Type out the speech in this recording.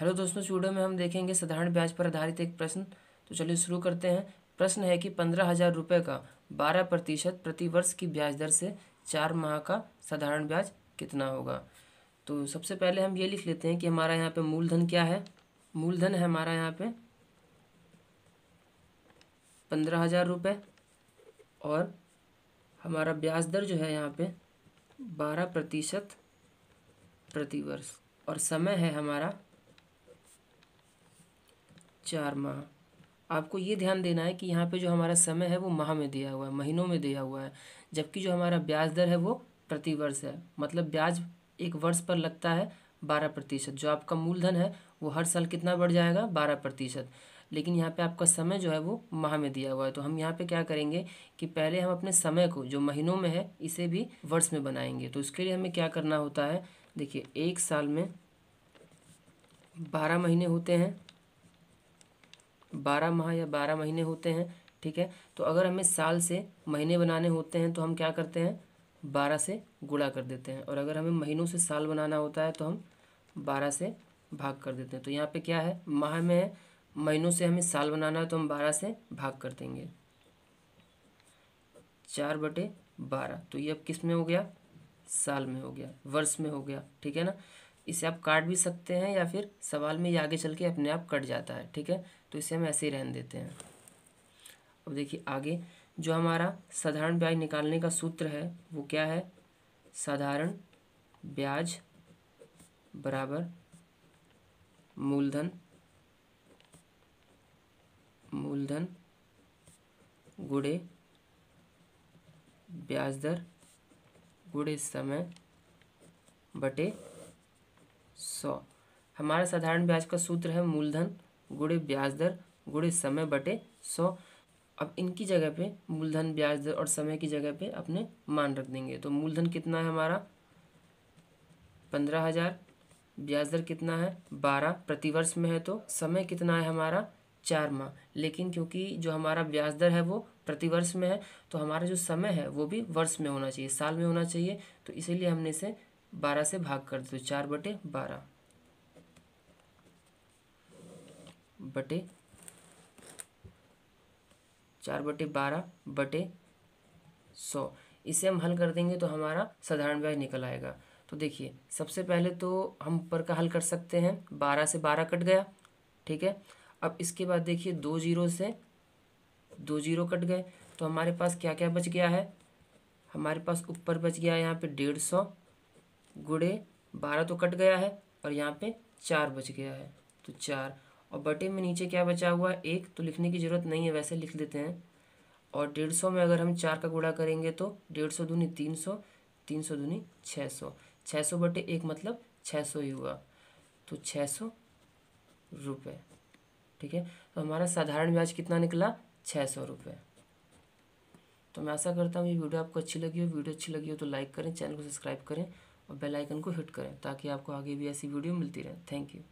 hello दोस्तों studio में हम देखेंगे साधारण ब्याज पर आधारित एक प्रश्न तो चलिए शुरू करते हैं प्रश्न है कि पंद्रह हज़ार रुपये का बारह प्रतिशत प्रतिवर्ष की ब्याज दर से चार माह का साधारण ब्याज कितना होगा तो सबसे पहले हम ये लिख लेते हैं कि हमारा यहाँ पे मूलधन क्या है मूलधन है हमारा यहाँ पे पंद्रह हज़ार रुपये और हमारा ब्याज दर जो है यहाँ पे बारह प्रतिशत प्रतिवर्ष और समय है हमारा चार माह आपको ये ध्यान देना है कि यहाँ पे जो हमारा समय है वो माह में दिया हुआ है महीनों में दिया हुआ है जबकि जो हमारा ब्याज दर है वो प्रतिवर्ष है मतलब ब्याज एक वर्ष पर लगता है बारह प्रतिशत जो आपका मूलधन है वो हर साल कितना बढ़ जाएगा बारह प्रतिशत लेकिन यहाँ पे आपका समय जो है वो माह में दिया हुआ है तो हम यहाँ पे क्या करेंगे कि पहले हम अपने समय को जो महीनों में है इसे भी वर्ष में बनाएंगे तो उसके लिए हमें क्या करना होता है देखिए एक साल में बारह महीने होते हैं बारह माह या बारह महीने होते हैं ठीक है तो अगर हमें साल से महीने बनाने होते हैं तो हम क्या करते हैं बारह से गुणा कर देते हैं और अगर हमें महीनों से साल बनाना होता है तो हम बारह से भाग कर देते हैं तो यहाँ पे क्या है माह में महीनों से हमें साल बनाना है तो हम बारह से भाग कर देंगे चार बटे बारह तो ये अब किस में हो गया साल में हो गया वर्ष में हो गया ठीक है ना इसे आप काट भी सकते हैं या फिर सवाल में ये आगे चल के अपने आप कट जाता है ठीक है तो इसे हम ऐसे ही रहने देते हैं अब देखिए आगे जो हमारा साधारण ब्याज निकालने का सूत्र है वो क्या है साधारण ब्याज बराबर मूलधन मूलधन गुड़े ब्याज दर गुड़े समय बटे सौ हमारा साधारण ब्याज का सूत्र है मूलधन गुड़े ब्याज दर गुड़े समय बटे सौ अब इनकी जगह पे मूलधन ब्याज दर और समय की जगह पे अपने मान रख देंगे तो मूलधन कितना है हमारा पंद्रह हज़ार ब्याज दर कितना है बारह प्रतिवर्ष में है तो समय कितना है हमारा चार माह लेकिन क्योंकि जो हमारा ब्याज दर है वो प्रतिवर्ष में है तो हमारा जो समय है वो भी वर्ष में होना चाहिए साल में होना चाहिए तो इसीलिए हमने इसे बारह से भाग कर दो चार बटे बारह बटे चार बटे बारह बटे सौ इसे हम हल कर देंगे तो हमारा साधारण ब्याज निकल आएगा तो देखिए सबसे पहले तो हम ऊपर का हल कर सकते हैं बारह से बारह कट गया ठीक है अब इसके बाद देखिए दो जीरो से दो जीरो कट गए तो हमारे पास क्या क्या बच गया है हमारे पास ऊपर बच गया यहाँ पे डेढ़ सौ गुड़े बारह तो कट गया है और यहाँ पे चार बच गया है तो चार और बटे में नीचे क्या बचा हुआ है एक तो लिखने की ज़रूरत नहीं है वैसे लिख देते हैं और डेढ़ सौ में अगर हम चार का गुड़ा करेंगे तो डेढ़ सौ दूनी तीन सौ तीन सौ दूनी छः सौ छः सौ बटे एक मतलब छः सौ ही हुआ तो छः सौ रुपये ठीक है तो हमारा साधारण ब्याज कितना निकला छः सौ रुपये तो मैं ऐसा करता हूँ ये वीडियो आपको अच्छी लगी हो वीडियो अच्छी लगी हो तो लाइक करें चैनल को सब्सक्राइब करें और बेल आइकन को हिट करें ताकि आपको आगे भी ऐसी वीडियो मिलती रहे थैंक यू